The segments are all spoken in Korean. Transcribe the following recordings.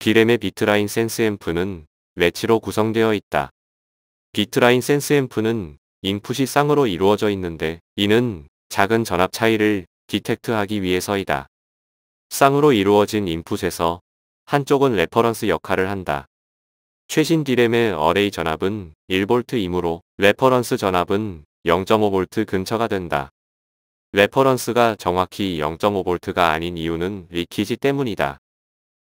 비램의 비트라인 센스 앰프는 외치로 구성되어 있다. 비트라인 센스 앰프는 인풋이 쌍으로 이루어져 있는데 이는 작은 전압 차이를 디텍트하기 위해서이다. 쌍으로 이루어진 인풋에서 한쪽은 레퍼런스 역할을 한다. 최신 디램의 어레이 전압은 1V이므로 레퍼런스 전압은 0.5V 근처가 된다. 레퍼런스가 정확히 0.5V가 아닌 이유는 리키지 때문이다.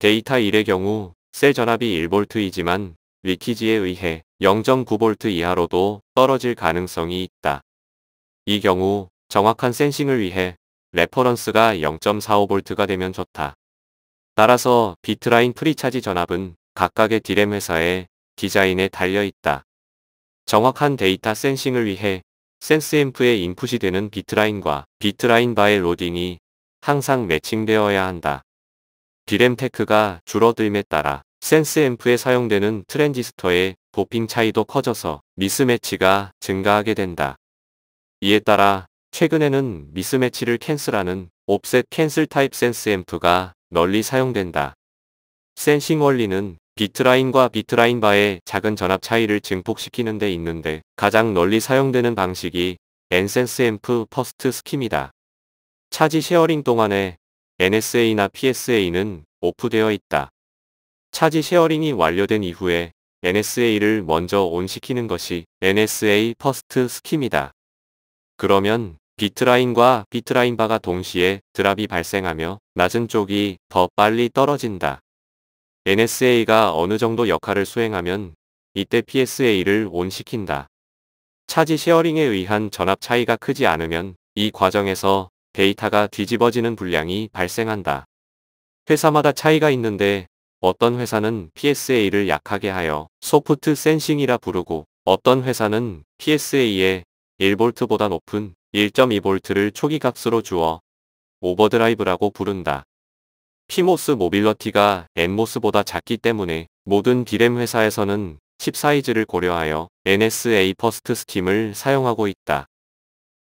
데이터 1의 경우 셀 전압이 1볼트이지만 위키지에 의해 0.9볼트 이하로도 떨어질 가능성이 있다. 이 경우 정확한 센싱을 위해 레퍼런스가 0.45볼트가 되면 좋다. 따라서 비트라인 프리차지 전압은 각각의 디램 회사의 디자인에 달려있다. 정확한 데이터 센싱을 위해 센스앰프에 인풋이 되는 비트라인과 비트라인 바의 로딩이 항상 매칭되어야 한다. 디램테크가 줄어듦에 따라 센스앰프에 사용되는 트랜지스터의 도핑 차이도 커져서 미스매치가 증가하게 된다. 이에 따라 최근에는 미스매치를 캔슬하는 옵셋 캔슬 타입 센스앰프가 널리 사용된다. 센싱 원리는 비트라인과 비트라인 바의 작은 전압 차이를 증폭시키는 데 있는데 가장 널리 사용되는 방식이 엔센스 앰프 퍼스트 스킴이다. 차지 쉐어링 동안에 NSA나 PSA는 오프되어 있다. 차지 쉐어링이 완료된 이후에 NSA를 먼저 온시키는 것이 NSA 퍼스트 스킴이다. 그러면 비트라인과 비트라인바가 동시에 드랍이 발생하며 낮은 쪽이 더 빨리 떨어진다. NSA가 어느 정도 역할을 수행하면 이때 PSA를 온시킨다. 차지 쉐어링에 의한 전압 차이가 크지 않으면 이 과정에서 데이터가 뒤집어지는 불량이 발생한다. 회사마다 차이가 있는데 어떤 회사는 PSA를 약하게 하여 소프트 센싱이라 부르고 어떤 회사는 PSA에 1볼트보다 높은 1.2볼트를 초기 값으로 주어 오버드라이브라고 부른다. 피모스 모빌러티가 엔모스보다 작기 때문에 모든 디램 e 회사에서는 칩 사이즈를 고려하여 NSA 퍼스트 스팀을 사용하고 있다.